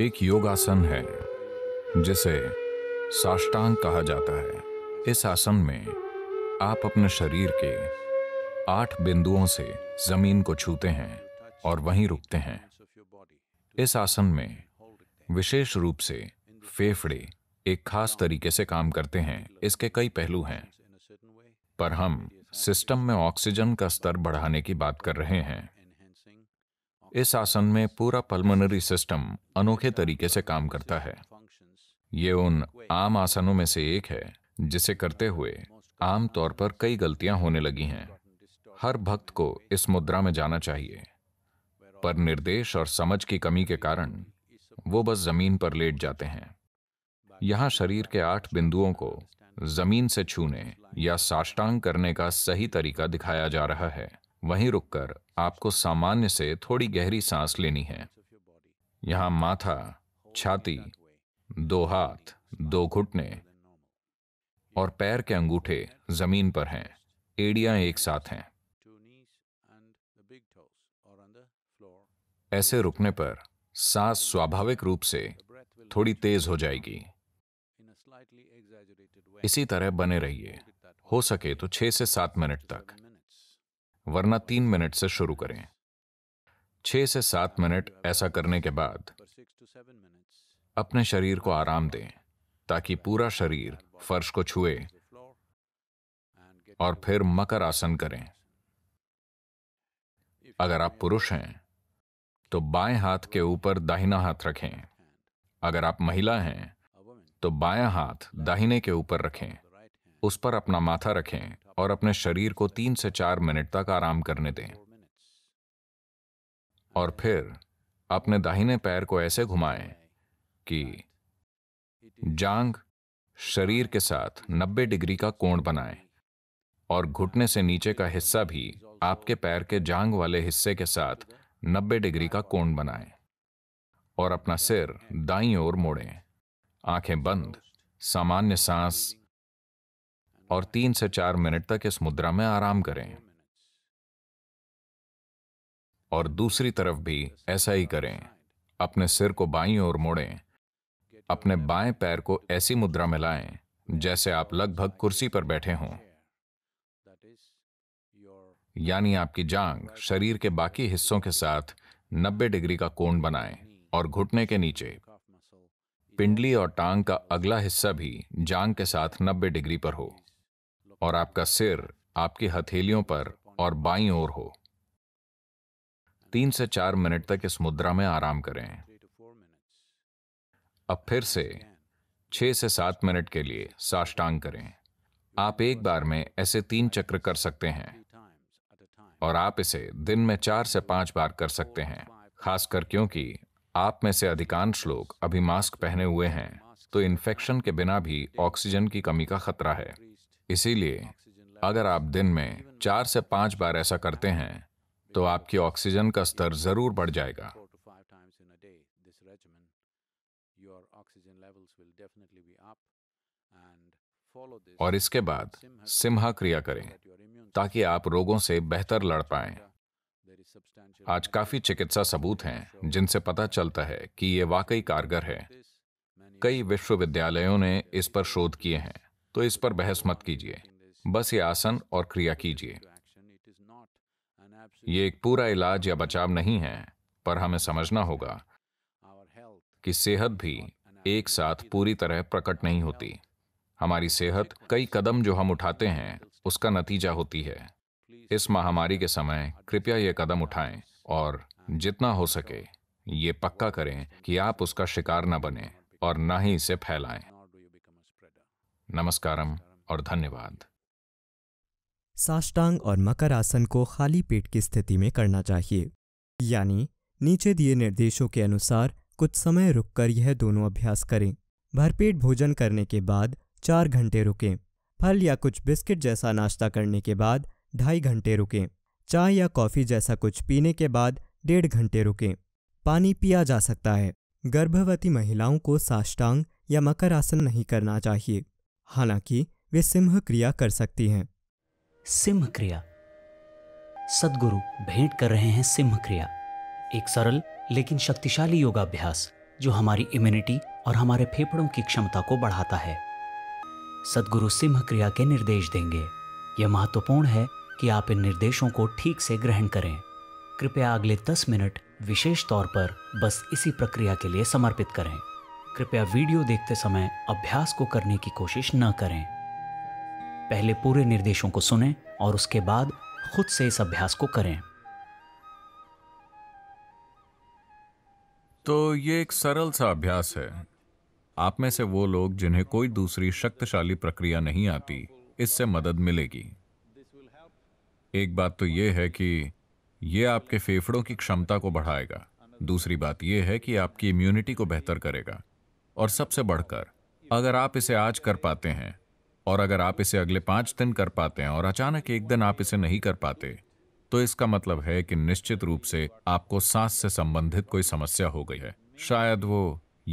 एक योगासन है जिसे साष्टांग कहा जाता है इस आसन में आप अपने शरीर के आठ बिंदुओं से जमीन को छूते हैं और वहीं रुकते हैं इस आसन में विशेष रूप से फेफड़े एक खास तरीके से काम करते हैं इसके कई पहलू हैं पर हम सिस्टम में ऑक्सीजन का स्तर बढ़ाने की बात कर रहे हैं इस आसन में पूरा पल्मोनरी सिस्टम अनोखे तरीके से काम करता है ये उन आम आसनों में से एक है जिसे करते हुए आम तौर पर कई गलतियां होने लगी हैं हर भक्त को इस मुद्रा में जाना चाहिए पर निर्देश और समझ की कमी के कारण वो बस जमीन पर लेट जाते हैं यहाँ शरीर के आठ बिंदुओं को जमीन से छूने या साष्टांग करने का सही तरीका दिखाया जा रहा है वहीं रुककर आपको सामान्य से थोड़ी गहरी सांस लेनी है यहां माथा छाती दो हाथ दो घुटने और पैर के अंगूठे जमीन पर हैं एड़ियां एक साथ हैं ऐसे रुकने पर सांस स्वाभाविक रूप से थोड़ी तेज हो जाएगी इसी तरह बने रहिए हो सके तो छह से सात मिनट तक वरना तीन मिनट से शुरू करें छह से सात मिनट ऐसा करने के बाद अपने शरीर को आराम दें ताकि पूरा शरीर फर्श को छुए और फिर मकर आसन करें अगर आप पुरुष हैं तो बाएं हाथ के ऊपर दाहिना हाथ रखें अगर आप महिला हैं तो बायां हाथ दाहिने के ऊपर रखें उस पर अपना माथा रखें और अपने शरीर को तीन से चार मिनट तक आराम करने दें और फिर अपने दाहिने पैर को ऐसे घुमाएं कि जांग शरीर के साथ 90 डिग्री का कोण बनाए और घुटने से नीचे का हिस्सा भी आपके पैर के जांग वाले हिस्से के साथ 90 डिग्री का कोण बनाए और अपना सिर दाई ओर मोड़ें आंखें बंद सामान्य सांस और तीन से चार मिनट तक इस मुद्रा में आराम करें और दूसरी तरफ भी ऐसा ही करें अपने सिर को बाईं ओर मोड़ें अपने बाएं पैर को ऐसी मुद्रा में लाएं जैसे आप लगभग कुर्सी पर बैठे हों यानी आपकी जांग शरीर के बाकी हिस्सों के साथ 90 डिग्री का कोण बनाएं और घुटने के नीचे पिंडली और टांग का अगला हिस्सा भी जांग के साथ 90 डिग्री पर हो और आपका सिर आपकी हथेलियों पर और बाईं ओर हो तीन से चार मिनट तक इस मुद्रा में आराम करें अब फिर से छह से सात मिनट के लिए साष्टांग करें आप एक बार में ऐसे तीन चक्र कर सकते हैं और आप इसे दिन में चार से पांच बार कर सकते हैं खासकर क्योंकि आप में से अधिकांश लोग अभी मास्क पहने हुए हैं तो इन्फेक्शन के बिना भी ऑक्सीजन की कमी का खतरा है इसीलिए अगर आप दिन में चार से पांच बार ऐसा करते हैं तो आपकी ऑक्सीजन का स्तर जरूर बढ़ जाएगा और इसके बाद सिम्हा क्रिया करें ताकि आप रोगों से बेहतर लड़ पाए आज काफी चिकित्सा सबूत हैं जिनसे पता चलता है कि ये वाकई कारगर है कई विश्वविद्यालयों ने इस पर शोध किए हैं तो इस पर बहस मत कीजिए बस ये आसन और क्रिया कीजिए ये एक पूरा इलाज या बचाव नहीं है पर हमें समझना होगा कि सेहत भी एक साथ पूरी तरह प्रकट नहीं होती हमारी सेहत कई कदम जो हम उठाते हैं उसका नतीजा होती है इस महामारी के समय कृपया ये कदम उठाएं और जितना हो सके ये पक्का करें कि आप उसका शिकार न बने और ना ही इसे फैलाएं नमस्कारम और धन्यवाद साष्टांग और मकर आसन को खाली पेट की स्थिति में करना चाहिए यानी नीचे दिए निर्देशों के अनुसार कुछ समय रुककर यह दोनों अभ्यास करें भरपेट भोजन करने के बाद चार घंटे रुकें फल या कुछ बिस्किट जैसा नाश्ता करने के बाद ढाई घंटे रुकें चाय या कॉफ़ी जैसा कुछ पीने के बाद डेढ़ घंटे रुकें पानी पिया जा सकता है गर्भवती महिलाओं को साष्टांग या मकर आसन नहीं करना चाहिए हालांकि वे सिंह क्रिया कर सकती हैं सिंह क्रिया सदगुरु भेंट कर रहे हैं सिंह क्रिया एक सरल लेकिन शक्तिशाली योगाभ्यास जो हमारी इम्यूनिटी और हमारे फेफड़ों की क्षमता को बढ़ाता है सदगुरु सिंह क्रिया के निर्देश देंगे यह महत्वपूर्ण है कि आप इन निर्देशों को ठीक से ग्रहण करें कृपया अगले 10 मिनट विशेष तौर पर बस इसी प्रक्रिया के लिए समर्पित करें कृपया वीडियो देखते समय अभ्यास को करने की कोशिश न करें पहले पूरे निर्देशों को सुनें और उसके बाद खुद से इस अभ्यास को करें तो ये एक सरल सा अभ्यास है आप में से वो लोग जिन्हें कोई दूसरी शक्तिशाली प्रक्रिया नहीं आती इससे मदद मिलेगी एक बात तो ये है कि ये आपके फेफड़ों की क्षमता को बढ़ाएगा दूसरी बात यह है कि आपकी इम्यूनिटी को बेहतर करेगा और सबसे बढ़कर अगर आप इसे आज कर पाते हैं और अगर आप इसे अगले पांच दिन कर पाते हैं और अचानक एक दिन आप इसे नहीं कर पाते तो इसका मतलब है कि निश्चित रूप से आपको सांस से संबंधित कोई समस्या हो गई है शायद वो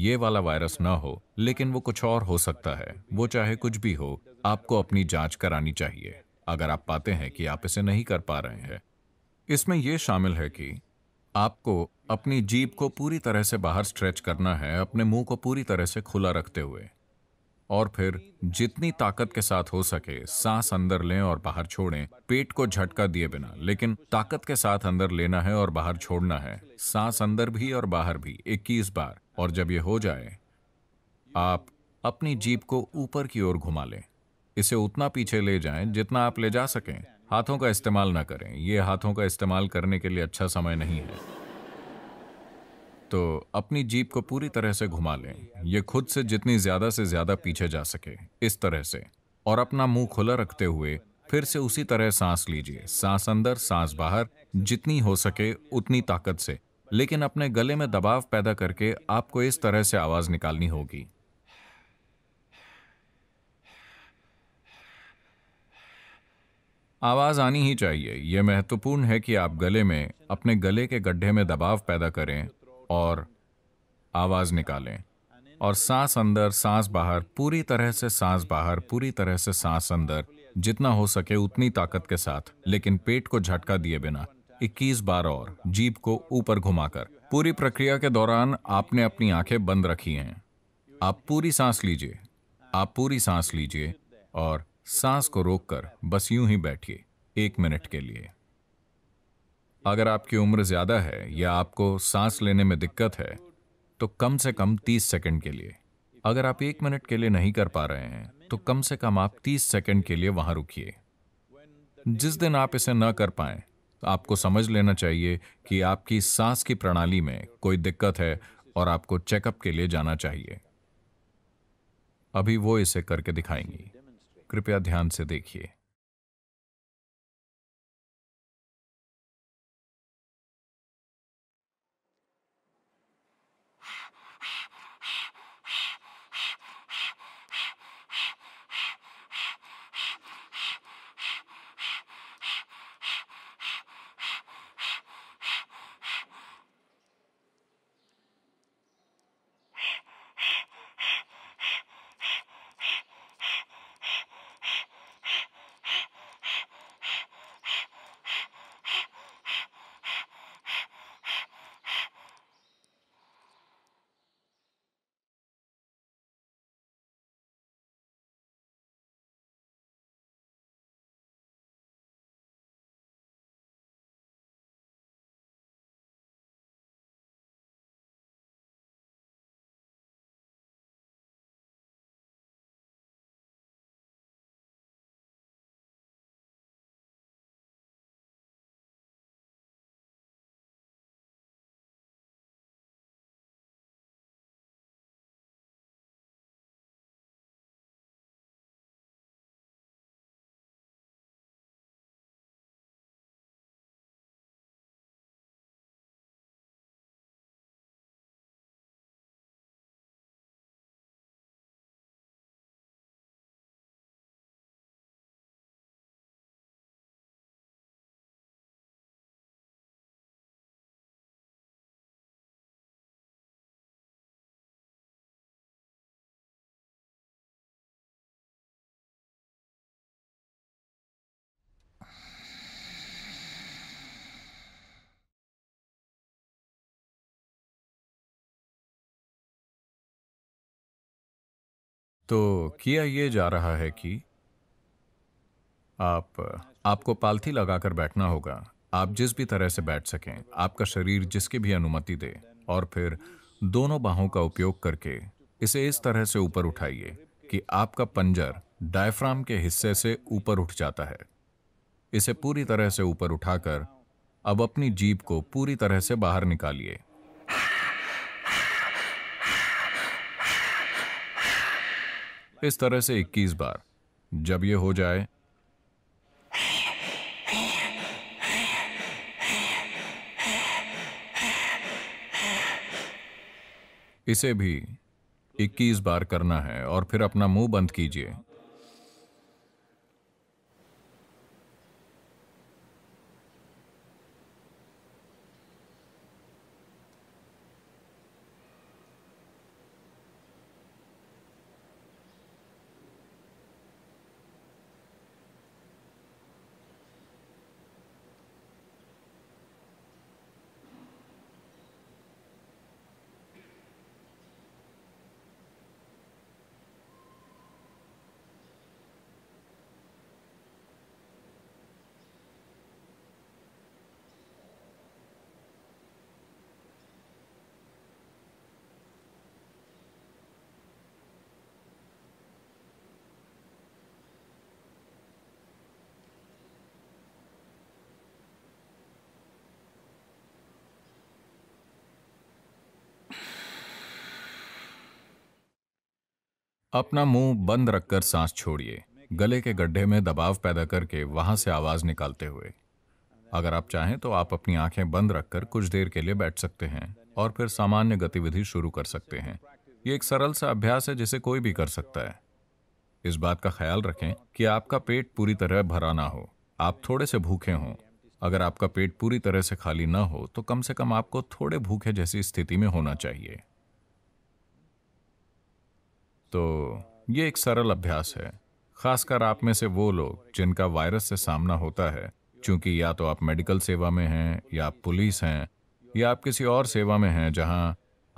ये वाला वायरस ना हो लेकिन वो कुछ और हो सकता है वो चाहे कुछ भी हो आपको अपनी जांच करानी चाहिए अगर आप पाते हैं कि आप इसे नहीं कर पा रहे हैं इसमें यह शामिल है कि आपको अपनी जीप को पूरी तरह से बाहर स्ट्रेच करना है अपने मुंह को पूरी तरह से खुला रखते हुए और फिर जितनी ताकत के साथ हो सके सांस अंदर लें और बाहर छोड़ें पेट को झटका दिए बिना लेकिन ताकत के साथ अंदर लेना है और बाहर छोड़ना है सांस अंदर भी और बाहर भी 21 बार और जब ये हो जाए आप अपनी जीप को ऊपर की ओर घुमा लें इसे उतना पीछे ले जाएं जितना आप ले जा सकें हाथों का इस्तेमाल ना करें ये हाथों का इस्तेमाल करने के लिए अच्छा समय नहीं है तो अपनी जीप को पूरी तरह से घुमा लें ये खुद से जितनी ज्यादा से ज्यादा पीछे जा सके इस तरह से और अपना मुंह खुला रखते हुए फिर से उसी तरह सांस लीजिए सांस अंदर सांस बाहर जितनी हो सके उतनी ताकत से लेकिन अपने गले में दबाव पैदा करके आपको इस तरह से आवाज निकालनी होगी आवाज़ आनी ही चाहिए यह महत्वपूर्ण है कि आप गले में अपने गले के गड्ढे में दबाव पैदा करें और आवाज़ निकालें और सांस अंदर सांस बाहर पूरी तरह से सांस बाहर पूरी तरह से सांस अंदर जितना हो सके उतनी ताकत के साथ लेकिन पेट को झटका दिए बिना 21 बार और जीप को ऊपर घुमाकर पूरी प्रक्रिया के दौरान आपने अपनी आंखें बंद रखी हैं आप पूरी सांस लीजिए आप पूरी सांस लीजिए और सांस को रोककर बस यूं ही बैठिए एक मिनट के लिए अगर आपकी उम्र ज्यादा है या आपको सांस लेने में दिक्कत है तो कम से कम तीस सेकंड के लिए अगर आप एक मिनट के लिए नहीं कर पा रहे हैं तो कम से कम आप तीस सेकंड के लिए वहां रुकिए जिस दिन आप इसे न कर पाए तो आपको समझ लेना चाहिए कि आपकी सांस की प्रणाली में कोई दिक्कत है और आपको चेकअप के लिए जाना चाहिए अभी वो इसे करके दिखाएंगी कृपया ध्यान से देखिए तो किया ये जा रहा है कि आप आपको पालथी लगाकर बैठना होगा आप जिस भी तरह से बैठ सकें आपका शरीर जिसकी भी अनुमति दे और फिर दोनों बाहों का उपयोग करके इसे इस तरह से ऊपर उठाइए कि आपका पंजर डायफ्राम के हिस्से से ऊपर उठ जाता है इसे पूरी तरह से ऊपर उठाकर अब अपनी जीप को पूरी तरह से बाहर निकालिए इस तरह से 21 बार जब ये हो जाए इसे भी 21 बार करना है और फिर अपना मुंह बंद कीजिए अपना मुंह बंद रखकर सांस छोड़िए गले के गड्ढे में दबाव पैदा करके वहां से आवाज निकालते हुए अगर आप चाहें तो आप अपनी आंखें बंद रखकर कुछ देर के लिए बैठ सकते हैं और फिर सामान्य गतिविधि शुरू कर सकते हैं ये एक सरल सा अभ्यास है जिसे कोई भी कर सकता है इस बात का ख्याल रखें कि आपका पेट पूरी तरह भरा ना हो आप थोड़े से भूखे हों अगर आपका पेट पूरी तरह से खाली ना हो तो कम से कम आपको थोड़े भूखे जैसी स्थिति में होना चाहिए तो ये एक सरल अभ्यास है खासकर आप में से वो लोग जिनका वायरस से सामना होता है क्योंकि या तो आप मेडिकल सेवा में हैं या आप पुलिस हैं या आप किसी और सेवा में हैं जहां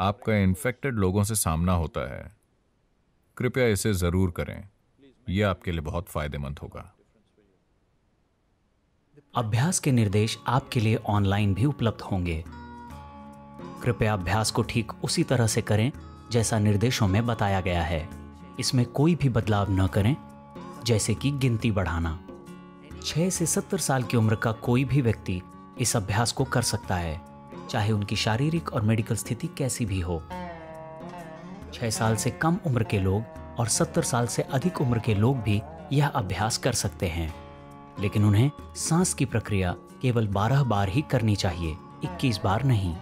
आपका इन्फेक्टेड लोगों से सामना होता है कृपया इसे ज़रूर करें यह आपके लिए बहुत फायदेमंद होगा अभ्यास के निर्देश आपके लिए ऑनलाइन भी उपलब्ध होंगे कृपया अभ्यास को ठीक उसी तरह से करें जैसा निर्देशों में बताया गया है इसमें कोई भी बदलाव न करें जैसे कि गिनती बढ़ाना छह से सत्तर साल की उम्र का कोई भी व्यक्ति इस अभ्यास को कर सकता है चाहे उनकी शारीरिक और मेडिकल स्थिति कैसी भी हो छः साल से कम उम्र के लोग और सत्तर साल से अधिक उम्र के लोग भी यह अभ्यास कर सकते हैं लेकिन उन्हें सांस की प्रक्रिया केवल 12 बार ही करनी चाहिए 21 बार नहीं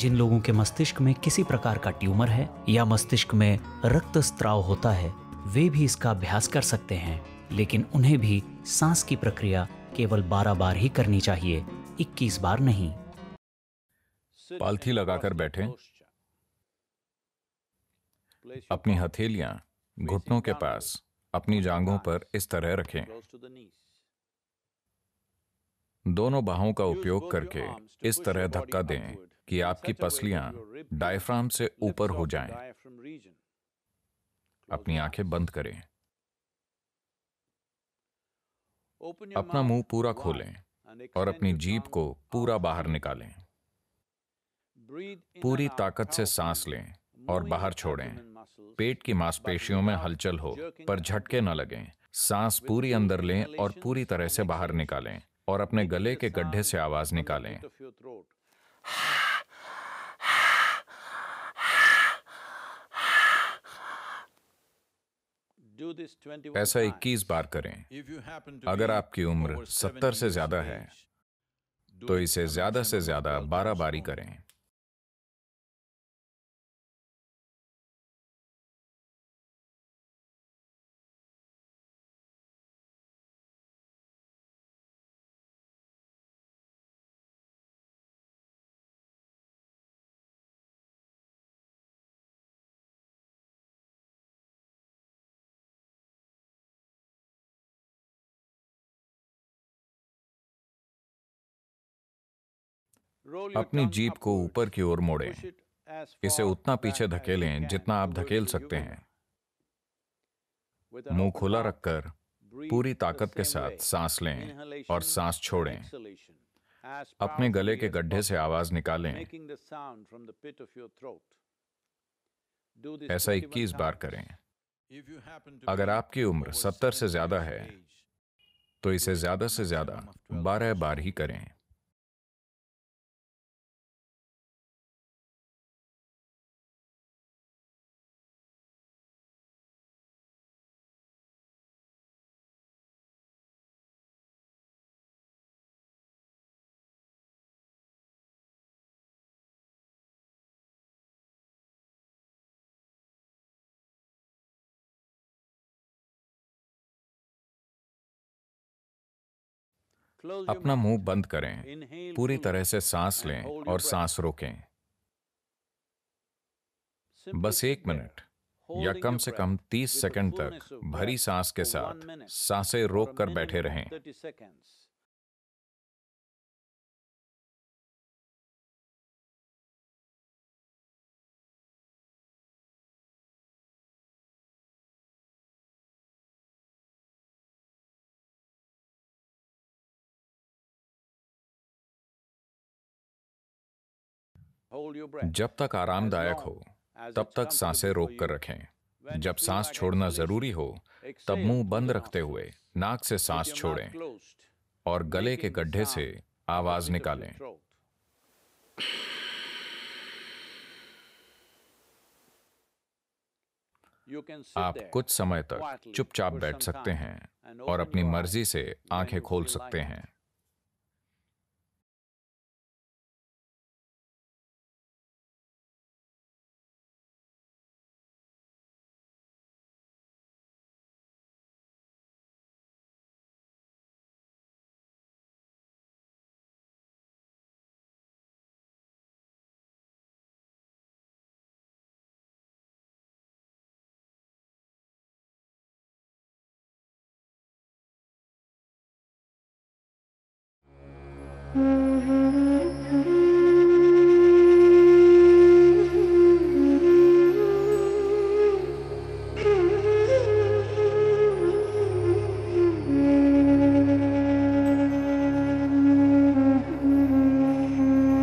जिन लोगों के मस्तिष्क में किसी प्रकार का ट्यूमर है या मस्तिष्क में रक्त स्त्राव होता है वे भी इसका अभ्यास कर सकते हैं लेकिन उन्हें भी सांस की प्रक्रिया केवल 12 बार ही करनी चाहिए 21 बार नहीं पालथी लगाकर बैठे अपनी हथेलियां घुटनों के पास अपनी जांघों पर इस तरह रखें दोनों बाहों का उपयोग करके इस तरह धक्का दें कि आपकी पसलियां डायफ्राम से ऊपर हो जाएं। अपनी आंखें बंद करें अपना मुंह पूरा खोलें और अपनी जीप को पूरा बाहर निकालें पूरी ताकत से सांस लें और बाहर छोड़ें पेट की मांसपेशियों में हलचल हो पर झटके न लगें सांस पूरी अंदर लें और पूरी तरह से बाहर निकालें और अपने गले के गड्ढे से आवाज निकालें ऐसा 21 बार करें अगर आपकी उम्र 70 से ज्यादा है तो इसे ज्यादा से ज्यादा 12 बारी करें अपनी जीप को ऊपर की ओर मोड़ें इसे उतना पीछे धकेलें जितना आप धकेल सकते हैं मुंह खुला रखकर पूरी ताकत के साथ सांस लें और सांस छोड़ें अपने गले के गड्ढे से आवाज निकालें ऐसा 21 बार करें अगर आपकी उम्र 70 से ज्यादा है तो इसे ज्यादा से ज्यादा 12 बार ही करें अपना मुंह बंद करें पूरी तरह से सांस लें और सांस रोकें बस एक मिनट या कम से कम 30 सेकंड तक भरी सांस के साथ सांसें रोक कर बैठे रहें जब तक आरामदायक हो तब तक सांसें रोक कर रखें जब सांस छोड़ना जरूरी हो तब मुंह बंद रखते हुए नाक से सांस छोड़ें और गले के गड्ढे से आवाज निकालें आप कुछ समय तक चुपचाप बैठ सकते हैं और अपनी मर्जी से आंखें खोल सकते हैं Mm-hmm.